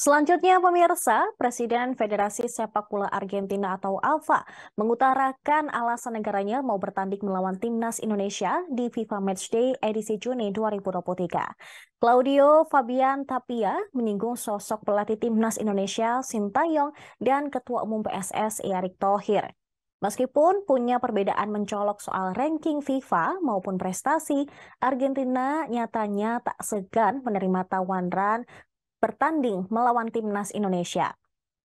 Selanjutnya, pemirsa, Presiden Federasi Sepak Bola Argentina atau ALFA mengutarakan alasan negaranya mau bertanding melawan timnas Indonesia di FIFA Matchday edisi Juni 2023. Claudio Fabian Tapia menyinggung sosok pelatih timnas Indonesia Sintayong dan Ketua Umum PSS Erick Thohir. Meskipun punya perbedaan mencolok soal ranking FIFA maupun prestasi, Argentina nyatanya tak segan menerima tawaran bertanding melawan timnas Indonesia.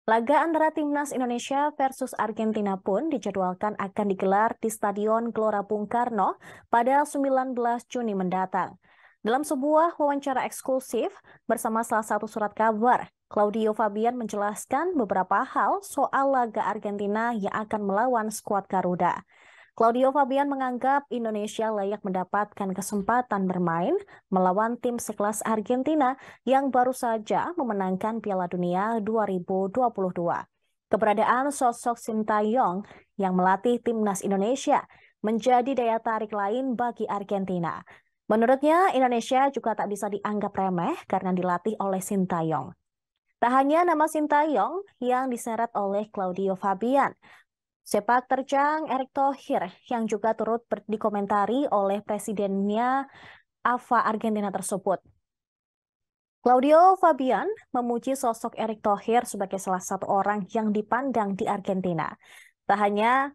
Laga antara timnas Indonesia versus Argentina pun dijadwalkan akan digelar di Stadion Gelora Bung Karno pada 19 Juni mendatang. Dalam sebuah wawancara eksklusif bersama salah satu surat kabar, Claudio Fabian menjelaskan beberapa hal soal laga Argentina yang akan melawan skuad Garuda. Claudio Fabian menganggap Indonesia layak mendapatkan kesempatan bermain melawan tim sekelas Argentina yang baru saja memenangkan Piala Dunia 2022. Keberadaan sosok Sintayong yang melatih timnas Indonesia menjadi daya tarik lain bagi Argentina. Menurutnya, Indonesia juga tak bisa dianggap remeh karena dilatih oleh Sintayong. Tak hanya nama Sintayong yang diseret oleh Claudio Fabian, Sepak terjang Erick Thohir yang juga turut dikomentari oleh presidennya AFA Argentina tersebut. Claudio Fabian memuji sosok Erick Thohir sebagai salah satu orang yang dipandang di Argentina. Tak hanya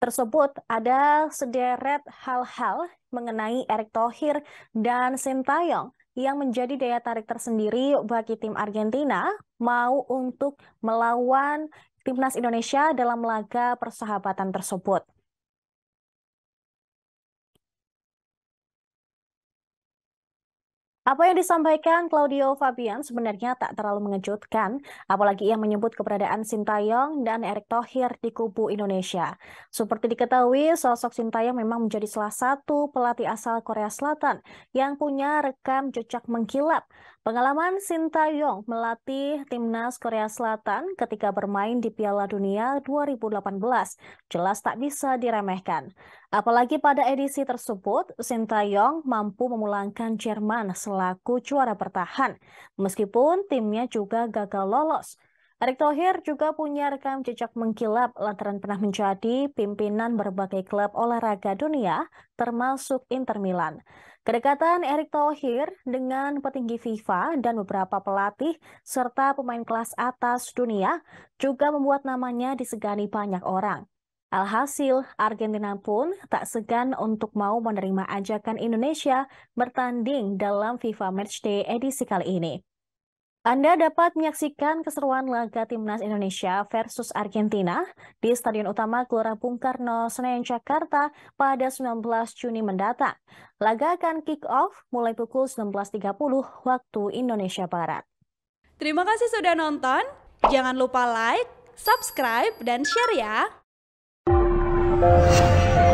tersebut, ada sederet hal-hal mengenai Erick Thohir dan Sintayong yang menjadi daya tarik tersendiri bagi tim Argentina mau untuk melawan timnas Indonesia dalam laga persahabatan tersebut. Apa yang disampaikan Claudio Fabian sebenarnya tak terlalu mengejutkan, apalagi ia menyebut keberadaan Sintayong dan Erick Thohir di kubu Indonesia. Seperti diketahui, sosok Sintayong memang menjadi salah satu pelatih asal Korea Selatan yang punya rekam jejak mengkilap. Pengalaman Sintayong melatih timnas Korea Selatan ketika bermain di Piala Dunia 2018 jelas tak bisa diremehkan. Apalagi pada edisi tersebut, Sintayong mampu memulangkan Jerman selaku juara bertahan, meskipun timnya juga gagal lolos. Erick Thohir juga punya rekam jejak mengkilap lantaran pernah menjadi pimpinan berbagai klub olahraga dunia, termasuk Inter Milan. Kedekatan Erick Thohir dengan petinggi FIFA dan beberapa pelatih serta pemain kelas atas dunia juga membuat namanya disegani banyak orang. Alhasil, Argentina pun tak segan untuk mau menerima ajakan Indonesia bertanding dalam FIFA Matchday edisi kali ini. Anda dapat menyaksikan keseruan laga Timnas Indonesia versus Argentina di Stadion Utama Gelora Bung Karno, Senayan, Jakarta pada 19 Juni mendatang. Laga akan kick off mulai pukul 19.30 waktu Indonesia Barat. Terima kasih sudah nonton. Jangan lupa like, subscribe, dan share ya. Thank you.